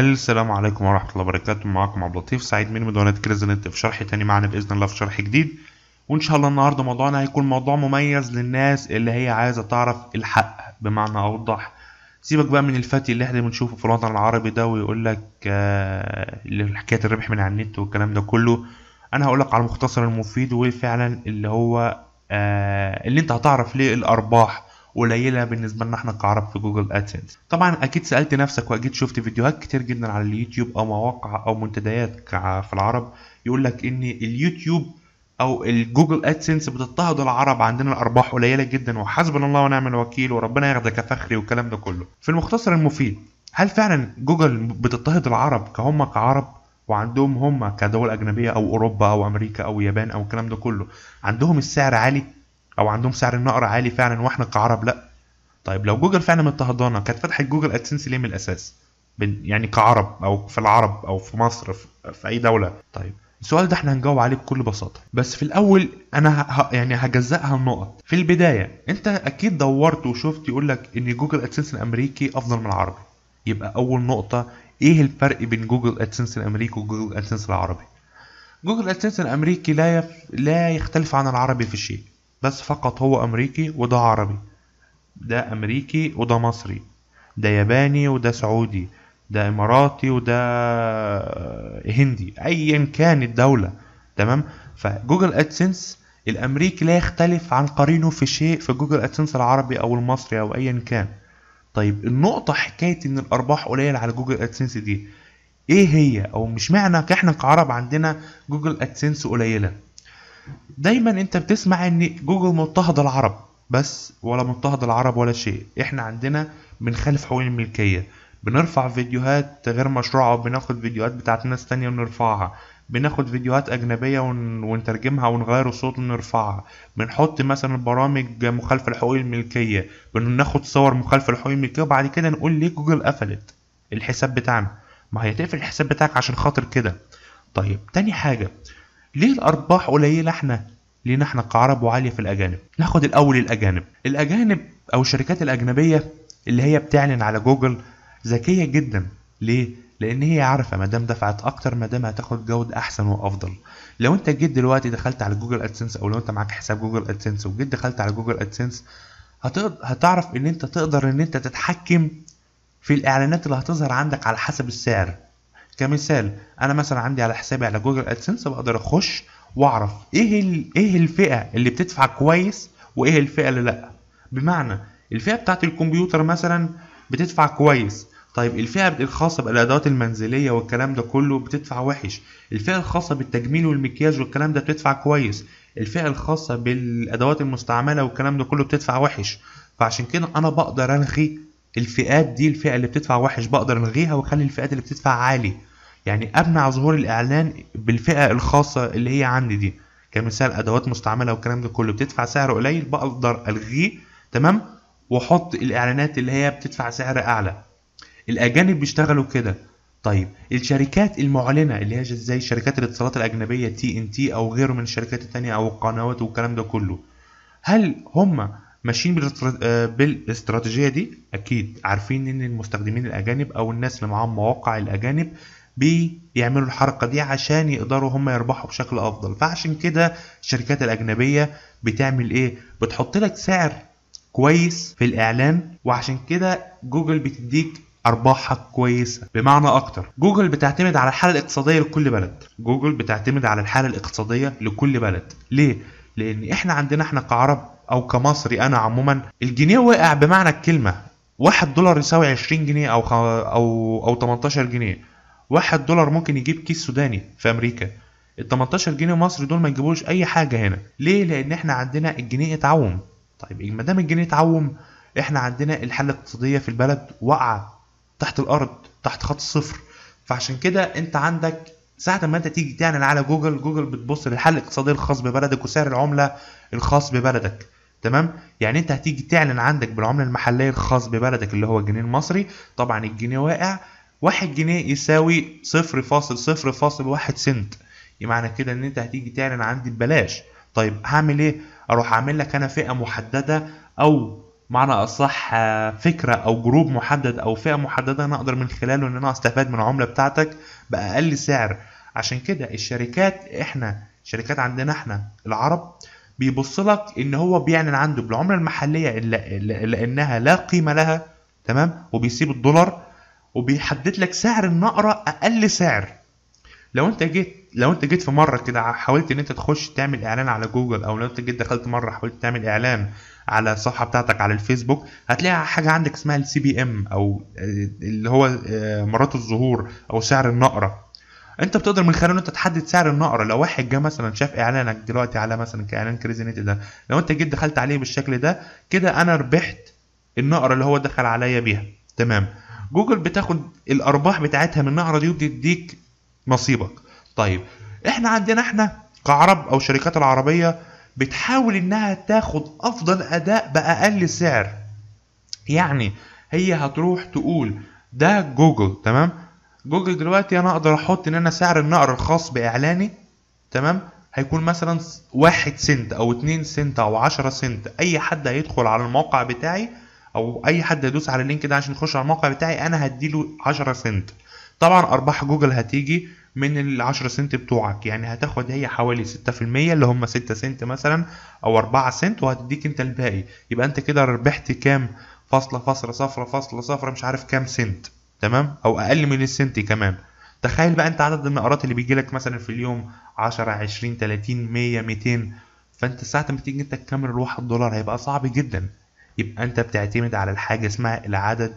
السلام عليكم ورحمة الله وبركاته معاكم عبد اللطيف سعيد من مدونة كريزنت في شرح تاني معنا بإذن الله في شرح جديد وإن شاء الله النهاردة موضوعنا هيكون موضوع مميز للناس اللي هي عايزة تعرف الحق بمعنى أوضح سيبك بقى من الفتي اللي احنا بنشوفه في الوطن العربي ده ويقول لك آه حكاية الربح من على النت والكلام ده كله أنا هقول لك على المختصر المفيد وفعلا اللي هو آه اللي أنت هتعرف ليه الأرباح قليله بالنسبه لنا احنا كعرب في جوجل ادسنس طبعا اكيد سالت نفسك واكيد شفت فيديوهات كتير جدا على اليوتيوب او مواقع او منتديات في العرب يقول لك ان اليوتيوب او الجوجل ادسنس بتضطهد العرب عندنا الارباح قليله جدا وحسبنا الله ونعم الوكيل وربنا ياخدك يا فخري والكلام ده كله في المختصر المفيد هل فعلا جوجل بتضطهد العرب كهم كعرب وعندهم هم كدول اجنبيه او اوروبا او امريكا او يابان او الكلام ده كله عندهم السعر عالي او عندهم سعر النقر عالي فعلا واحنا كعرب لا طيب لو جوجل فعلا مضطهدانا كانت فتحت جوجل ادسنس ليه من الاساس يعني كعرب او في العرب او في مصر في اي دوله طيب السؤال ده احنا هنجاوب عليه بكل بساطه بس في الاول انا ه... يعني هجزأها النقط في البدايه انت اكيد دورت وشفت يقول لك ان جوجل ادسنس الامريكي افضل من العربي يبقى اول نقطه ايه الفرق بين جوجل ادسنس الامريكي وجوجل ادسنس العربي جوجل ادسنس الامريكي لا يف... لا يختلف عن العربي في شيء بس فقط هو أمريكي وده عربي ده أمريكي وده مصري ده ياباني وده سعودي ده إماراتي وده هندي أيا كان الدولة تمام فجوجل أدسنس الأمريكي لا يختلف عن قرينه في شيء في جوجل أدسنس العربي أو المصري أو أيا كان طيب النقطة حكاية إن الأرباح قليلة على جوجل أدسنس دي إيه هي أو مش معنى إحنا كعرب عندنا جوجل أدسنس قليلة دايما انت بتسمع ان جوجل مضطهد العرب بس ولا مضطهد العرب ولا شيء احنا عندنا بنخالف حقوق الملكيه بنرفع فيديوهات غير مشروعه وبناخد فيديوهات بتاعت ناس تانية ونرفعها بناخد فيديوهات أجنبية ونترجمها ونغير الصوت ونرفعها بنحط مثلا برامج مخالفة لحقوق الملكية بناخد صور مخالفة لحقوق الملكية وبعد كده نقول ليه جوجل قفلت الحساب بتاعنا ما هي تقفل الحساب بتاعك عشان خاطر كده طيب تاني حاجة ليه الارباح قليله احنا لينا احنا كعرب وعاليه في الاجانب ناخد الاول الاجانب الاجانب او الشركات الاجنبيه اللي هي بتعلن على جوجل ذكيه جدا ليه لان هي عارفه ما دام دفعت اكتر ما دام هتاخد جوده احسن وافضل لو انت جيت دلوقتي دخلت على جوجل ادسنس او لو انت معاك حساب جوجل ادسنس وجيت دخلت على جوجل ادسنس هتعرف ان انت تقدر ان انت تتحكم في الاعلانات اللي هتظهر عندك على حسب السعر كمثال انا مثلا عندي على حسابي على جوجل ادسنس بقدر اخش واعرف ايه ايه الفئه اللي بتدفع كويس وايه الفئه اللي لا بمعنى الفئه بتاعت الكمبيوتر مثلا بتدفع كويس طيب الفئه الخاصه بالادوات المنزليه والكلام ده كله بتدفع وحش الفئه الخاصه بالتجميل والمكياج والكلام ده بتدفع كويس الفئه الخاصه بالادوات المستعمله والكلام ده كله بتدفع وحش فعشان كده انا بقدر الغي الفئات دي الفئه اللي بتدفع وحش بقدر الغيها واخلي الفئات اللي بتدفع عالي يعني امنع ظهور الاعلان بالفئه الخاصه اللي هي عندي دي كمثال ادوات مستعمله والكلام ده كله بتدفع سعر قليل بقدر الغيه تمام واحط الاعلانات اللي هي بتدفع سعر اعلى الاجانب بيشتغلوا كده طيب الشركات المعلنه اللي هي زي شركات الاتصالات الاجنبيه تي ان تي او غيره من الشركات التانية او القنوات والكلام ده كله هل هم ماشيين آه، بالاستراتيجيه دي اكيد عارفين ان المستخدمين الاجانب او الناس اللي معاهم مواقع الاجانب بيعملوا الحركة دي عشان يقدروا هم يربحوا بشكل أفضل فعشان كده الشركات الأجنبية بتعمل إيه؟ بتحط لك سعر كويس في الإعلان وعشان كده جوجل بتديك ارباحها كويسه بمعنى اكتر جوجل بتعتمد على الحاله الاقتصاديه لكل بلد جوجل بتعتمد على الحاله الاقتصاديه لكل بلد ليه لان احنا عندنا احنا كعرب او كمصري انا عموما الجنيه وقع بمعنى الكلمه واحد دولار يساوي 20 جنيه او خ... او او 18 جنيه واحد دولار ممكن يجيب كيس سوداني في امريكا ال 18 جنيه مصري دول ما يجيبوش اي حاجه هنا ليه لان احنا عندنا الجنيه اتعوم طيب إيه، ما دام الجنيه اتعوم احنا عندنا الحاله الاقتصاديه في البلد واقعه تحت الارض تحت خط الصفر فعشان كده انت عندك ساعة ما انت تيجي تعلن على جوجل جوجل بتبص للحل الاقتصادي الخاص ببلدك وسعر العملة الخاص ببلدك تمام يعني انت هتيجي تعلن عندك بالعملة المحلية الخاص ببلدك اللي هو الجنيه المصري طبعا الجنيه واقع واحد جنيه يساوي صفر فاصل صفر فاصل واحد سنت معنى كده ان انت هتيجي تعلن عندي ببلاش طيب هعمل ايه اروح اعمل لك انا فئه محدده او معنى اصح فكره او جروب محدد او فئه محدده انا اقدر من خلاله ان انا استفاد من العمله بتاعتك باقل سعر عشان كده الشركات احنا شركات عندنا احنا العرب بيبص لك ان هو بيعلن عنده بالعمله المحليه لانها لا قيمه لها تمام وبيسيب الدولار وبيحدد لك سعر النقره اقل سعر لو انت جيت لو انت جيت في مره كده حاولت ان انت تخش تعمل اعلان على جوجل او لو انت جيت دخلت مره حاولت تعمل اعلان على الصفحه بتاعتك على الفيسبوك هتلاقي حاجه عندك اسمها السي بي ام او آه، اللي هو آه، مرات الظهور او سعر النقره انت بتقدر من خلاله انت تحدد سعر النقره لو واحد جه مثلا شاف اعلانك دلوقتي على مثلا كاعلان كريزي نت ده لو انت جيت دخلت عليه بالشكل ده كده انا ربحت النقره اللي هو دخل عليا بيها تمام جوجل بتاخد الارباح بتاعتها من معرض يوب تديك نصيبك طيب احنا عندنا احنا كعرب او شركات العربيه بتحاول انها تاخد افضل اداء باقل سعر يعني هي هتروح تقول ده جوجل تمام جوجل دلوقتي انا اقدر احط ان انا سعر النقر الخاص باعلاني تمام هيكون مثلا واحد سنت او اتنين سنت او عشرة سنت اي حد هيدخل على الموقع بتاعي او اي حد يدوس على اللينك ده عشان يخش على الموقع بتاعي انا هديله 10 سنت طبعا ارباح جوجل هتيجي من ال 10 سنت بتوعك يعني هتاخد هي حوالي 6% اللي هم 6 سنت مثلا او 4 سنت وهتديك انت الباقي يبقى انت كده ربحت كام فاصلة فاصلة صفرة فاصلة صفرة مش عارف كام سنت تمام او اقل من السنت كمان تخيل بقى انت عدد النقرات اللي بيجي لك مثلا في اليوم 10 20 30 100 200 فانت ساعة ما تيجي انت تكمل الواحد دولار هيبقى صعب جدا يبقى انت بتعتمد على الحاجه اسمها العدد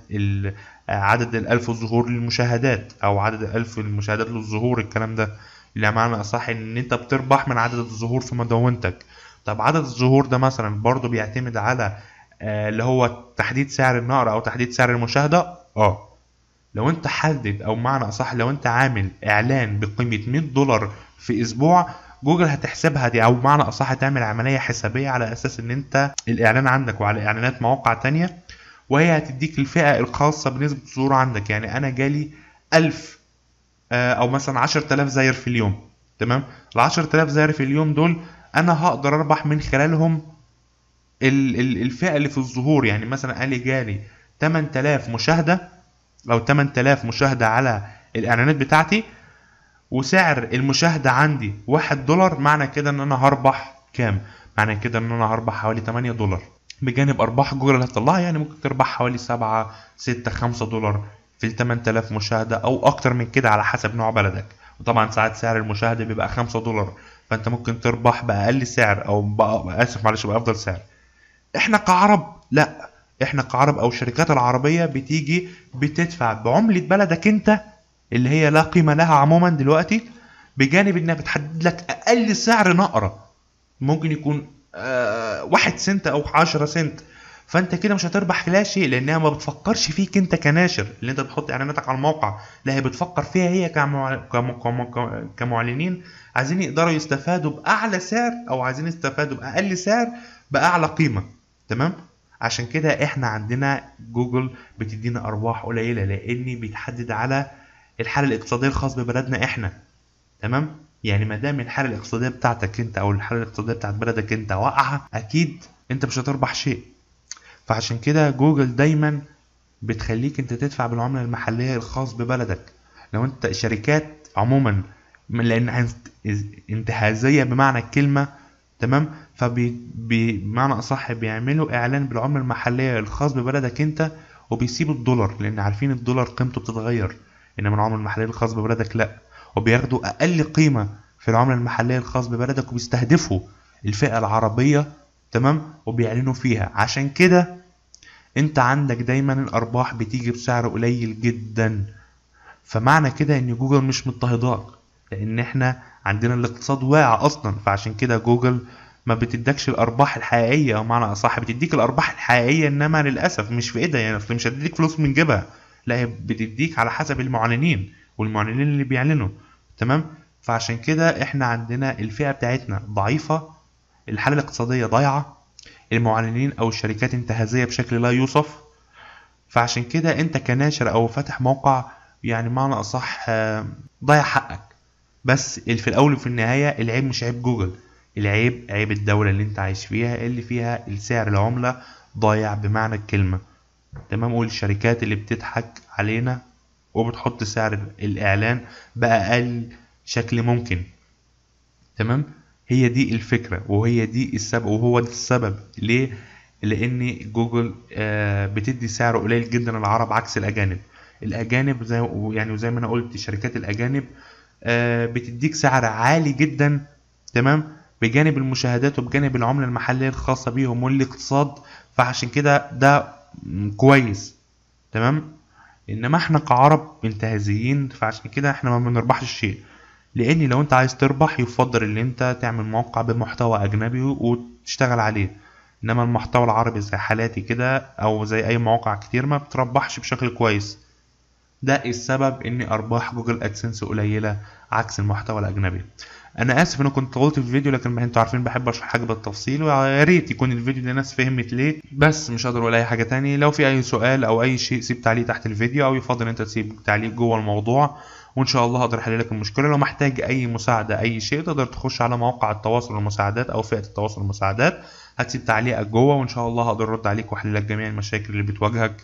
عدد الالف الظهور للمشاهدات او عدد الالف المشاهدات للظهور الكلام ده اللي معنى اصح ان انت بتربح من عدد الظهور في مدونتك طب عدد الظهور ده مثلا برضو بيعتمد على آه، اللي هو تحديد سعر النقر او تحديد سعر المشاهده اه لو انت حدد او معنى اصح لو انت عامل اعلان بقيمه 100 دولار في اسبوع جوجل هتحسبها دي او بمعنى اصح هتعمل عمليه حسابيه على اساس ان انت الاعلان عندك وعلى اعلانات مواقع تانية وهي هتديك الفئه الخاصه بنسبه الظهور عندك يعني انا جالي 1000 آه، او مثلا 10000 زاير في اليوم تمام ال 10000 زاير في اليوم دول انا هقدر اربح من خلالهم الفئه اللي في الظهور يعني مثلا قال لي جالي 8000 مشاهده او 8000 مشاهده على الاعلانات بتاعتي وسعر المشاهدة عندي واحد دولار معنى كده ان انا هربح كام معنى كده ان انا هربح حوالي 8 دولار بجانب ارباح جوجل اللي هتطلعها يعني ممكن تربح حوالي 7 6 5 دولار في ال 8000 مشاهدة او اكتر من كده على حسب نوع بلدك وطبعا ساعات سعر المشاهدة بيبقى 5 دولار فانت ممكن تربح باقل سعر او بأ... اسف معلش بافضل سعر احنا كعرب لا احنا كعرب او الشركات العربية بتيجي بتدفع بعملة بلدك انت اللي هي لا قيمه لها عموما دلوقتي بجانب انها بتحدد لك اقل سعر نقره ممكن يكون آه واحد سنت او 10 سنت فانت كده مش هتربح لا شيء لانها ما بتفكرش فيك انت كناشر اللي انت بتحط اعلاناتك على الموقع لا هي بتفكر فيها هي كمعلنين عايزين يقدروا يستفادوا باعلى سعر او عايزين يستفادوا باقل سعر باعلى قيمه تمام عشان كده احنا عندنا جوجل بتدينا ارباح قليله لان بيتحدد على الحاله الاقتصاديه الخاص ببلدنا احنا تمام يعني ما دام الحاله الاقتصاديه بتاعتك انت او الحاله الاقتصاديه بتاعت بلدك انت واقعه اكيد انت مش هتربح شيء فعشان كده جوجل دايما بتخليك انت تدفع بالعمله المحليه الخاص ببلدك لو انت شركات عموما من لان انتهازيه بمعنى الكلمه تمام فبمعنى اصح بيعملوا اعلان بالعمله المحليه الخاص ببلدك انت وبيسيبوا الدولار لان عارفين الدولار قيمته بتتغير انما العمله المحليه الخاص ببلدك لا وبياخدوا اقل قيمه في العمله المحليه الخاص ببلدك وبيستهدفوا الفئه العربيه تمام وبيعلنوا فيها عشان كده انت عندك دايما الارباح بتيجي بسعر قليل جدا فمعنى كده ان جوجل مش مضطهداك لان احنا عندنا الاقتصاد واقع اصلا فعشان كده جوجل ما بتدكش الارباح الحقيقيه او معنى اصح بتديك الارباح الحقيقيه انما للاسف مش في ايدها يعني اصل مش هتديك فلوس من جيبها لا هي بتديك على حسب المعلنين والمعلنين اللي بيعلنوا تمام فعشان كده احنا عندنا الفئه بتاعتنا ضعيفه الحاله الاقتصاديه ضايعه المعلنين او الشركات انتهازيه بشكل لا يوصف فعشان كده انت كناشر او فاتح موقع يعني معنى اصح آه، ضيع حقك بس في الاول وفي النهايه العيب مش عيب جوجل العيب عيب الدوله اللي انت عايش فيها اللي فيها السعر العمله ضايع بمعنى الكلمه تمام والشركات اللي بتضحك علينا وبتحط سعر الاعلان باقل شكل ممكن تمام هي دي الفكره وهي دي السبب وهو ده السبب ليه لان جوجل آه بتدي سعر قليل جدا العرب عكس الاجانب الاجانب زي يعني وزي ما انا قلت شركات الاجانب آه بتديك سعر عالي جدا تمام بجانب المشاهدات وبجانب العمله المحليه الخاصه بيهم والاقتصاد فعشان كده ده كويس تمام انما احنا كعرب انتهازيين فعشان كده احنا ما بنربحش شيء لان لو انت عايز تربح يفضل ان انت تعمل موقع بمحتوى اجنبي وتشتغل عليه انما المحتوى العربي زي حالاتي كده او زي اي مواقع كتير ما بتربحش بشكل كويس ده السبب ان ارباح جوجل ادسنس قليله عكس المحتوى الاجنبي انا اسف ان كنت طولت في الفيديو لكن انتوا عارفين بحب اشرح حاجه بالتفصيل ويا ريت يكون الفيديو ده الناس فهمت ليه بس مش هقدر اقول اي حاجه تاني لو في اي سؤال او اي شيء سيب تعليق تحت الفيديو او يفضل انت تسيب تعليق جوه الموضوع وان شاء الله هقدر احل لك المشكله لو محتاج اي مساعده اي شيء تقدر تخش على موقع التواصل والمساعدات او فئه التواصل والمساعدات هتسيب تعليقك جوه وان شاء الله هقدر ارد عليك واحل لك جميع المشاكل اللي بتواجهك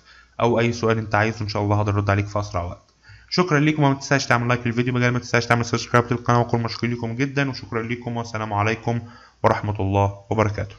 او اي سؤال انت عايزه ان شاء الله هقدر ارد عليك في اسرع وقت شكرا ليكم وما تنساش تعمل لايك للفيديو بجد ما تنساش تعمل سبسكرايب للقناه واكون مشكور ليكم جدا وشكرا ليكم والسلام عليكم ورحمه الله وبركاته